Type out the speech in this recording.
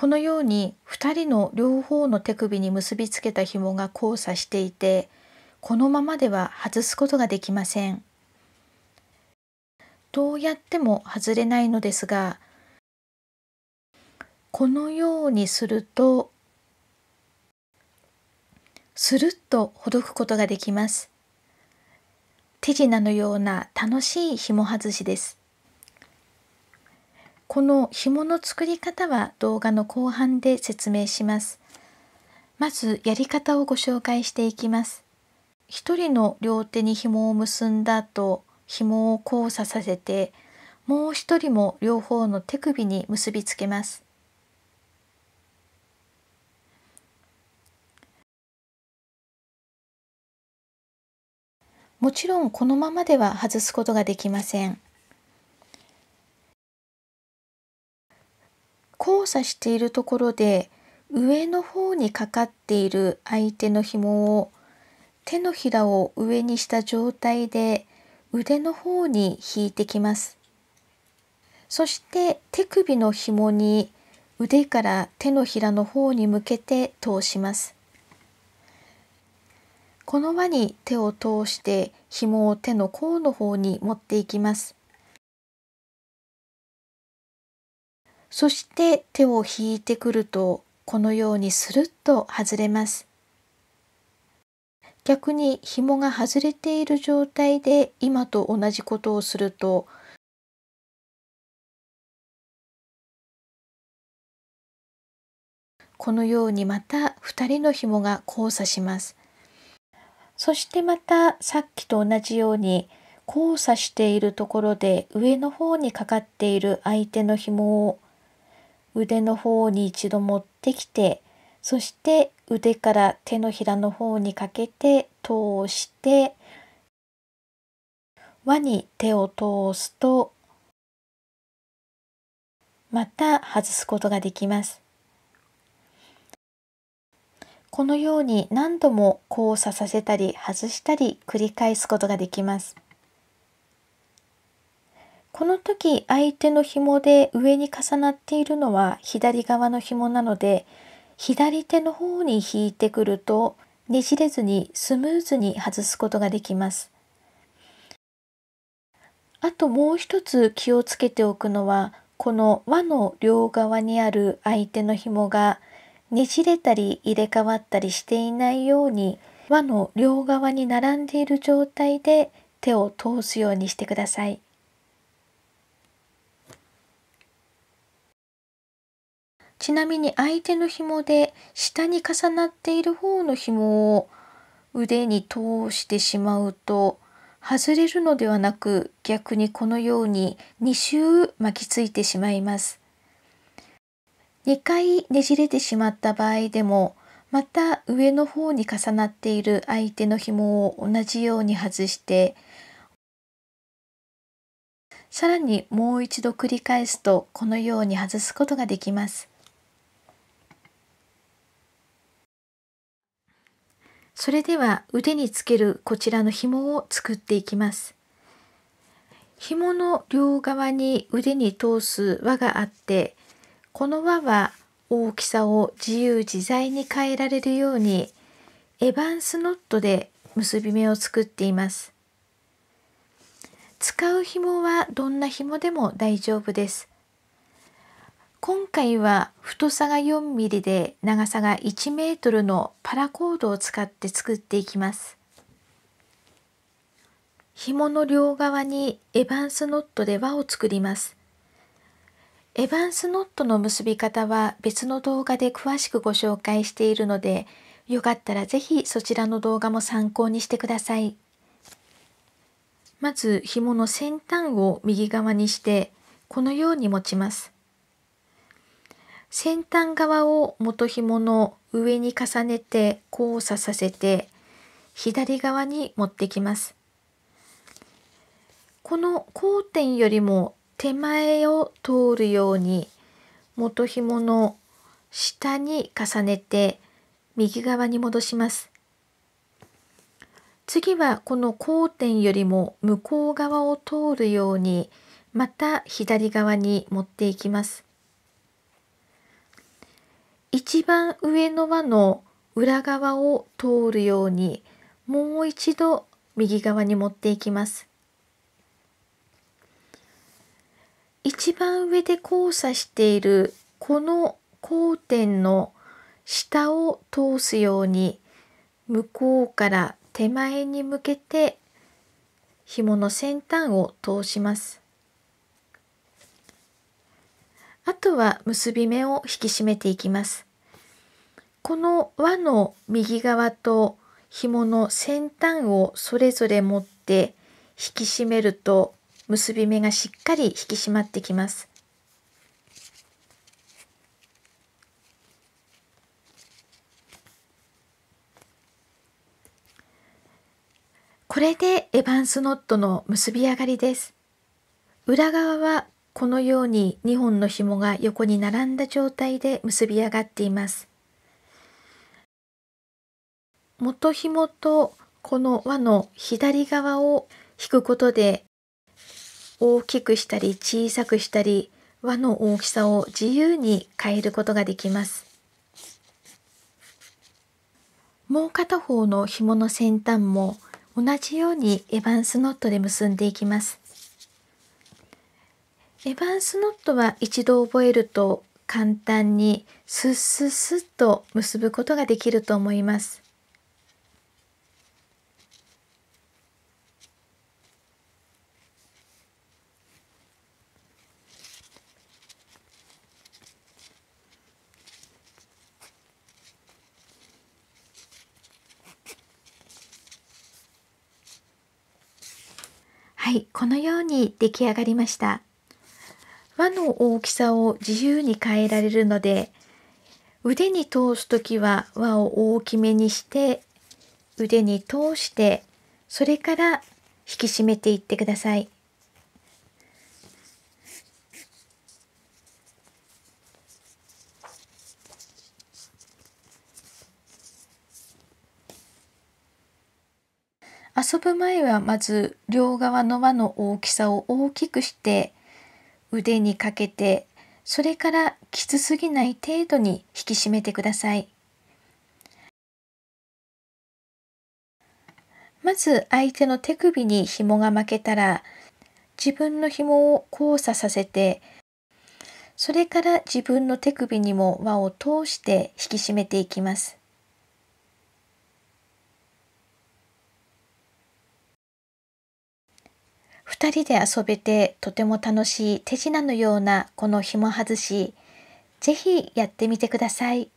このように2人の両方の手首に結びつけた紐が交差していてこのままでは外すことができませんどうやっても外れないのですがこのようにするとスルッとほどくことができます手品のような楽しい紐外しですこの紐の作り方は動画の後半で説明します。まずやり方をご紹介していきます。一人の両手に紐を結んだ後紐を交差させてもう一人も両方の手首に結びつけます。もちろんこのままでは外すことができません。交差しているところで上の方にかかっている相手の紐を手のひらを上にした状態で腕の方に引いてきます。そして手首の紐に腕から手のひらの方に向けて通します。この輪に手を通して紐を手の甲の方に持っていきます。そして手を引いてくるとこのようにスルッと外れます。逆に紐が外れている状態で今と同じことをするとこのようにまた2人の紐が交差します。そしてまたさっきと同じように交差しているところで上の方にかかっている相手の紐を腕の方に一度持ってきてそして腕から手のひらの方にかけて通して輪に手を通すとまた外すことができます。このように何度も交差させたり外したり繰り返すことができます。この時相手の紐で上に重なっているのは左側の紐なので左手の方に引いてくるとねじれずにスムーズに外すことができます。あともう一つ気をつけておくのはこの輪の両側にある相手の紐がねじれたり入れ替わったりしていないように輪の両側に並んでいる状態で手を通すようにしてください。ちなみに相手の紐で下に重なっている方の紐を腕に通してしまうと外れるのではなく逆にこのように2周巻きついてしまいます。2回ねじれてしまった場合でもまた上の方に重なっている相手の紐を同じように外してさらにもう一度繰り返すとこのように外すことができます。それでは腕につけるこちらの紐を作っていきます。紐の両側に腕に通す輪があってこの輪は大きさを自由自在に変えられるようにエバンスノットで結び目を作っています。使う紐はどんな紐でも大丈夫です。今回は太さが 4mm で長さが 1m のパラコードを使って作っていきます。紐の両側にエバンスノットで輪を作ります。エバンスノットの結び方は別の動画で詳しくご紹介しているので、よかったら是非そちらの動画も参考にしてください。まず紐の先端を右側にして、このように持ちます。先端側を元紐の上に重ねて交差させて左側に持ってきます。この交点よりも手前を通るように元紐の下に重ねて右側に戻します。次はこの交点よりも向こう側を通るようにまた左側に持っていきます。一番上の輪の裏側を通るようにもう一度右側に持っていきます。一番上で交差しているこの交点の下を通すように向こうから手前に向けて紐の先端を通します。あとは結び目を引き締めていきます。この輪の右側と紐の先端をそれぞれ持って引き締めると結び目がしっかり引き締まってきます。これでエバンスノットの結び上がりです。裏側はこのように2本の紐が横に並んだ状態で結び上がっています。元紐とこの輪の左側を引くことで大きくしたり小さくしたり輪の大きさを自由に変えることができます。もう片方の紐の先端も同じようにエバンスノットで結んでいきます。エヴァンスノットは一度覚えると簡単にスッスッスッと結ぶことができると思います。はい、このように出来上がりました。輪の大きさを自由に変えられるので腕に通す時は輪を大きめにして腕に通してそれから引き締めていってください。遊ぶ前はまず両側の輪の大きさを大きくして腕にかけてそれからきつすぎない程度に引き締めてくださいまず相手の手首に紐が巻けたら自分の紐を交差させてそれから自分の手首にも輪を通して引き締めていきます2人で遊べてとても楽しい手品のようなこの紐外し、ぜひやってみてください。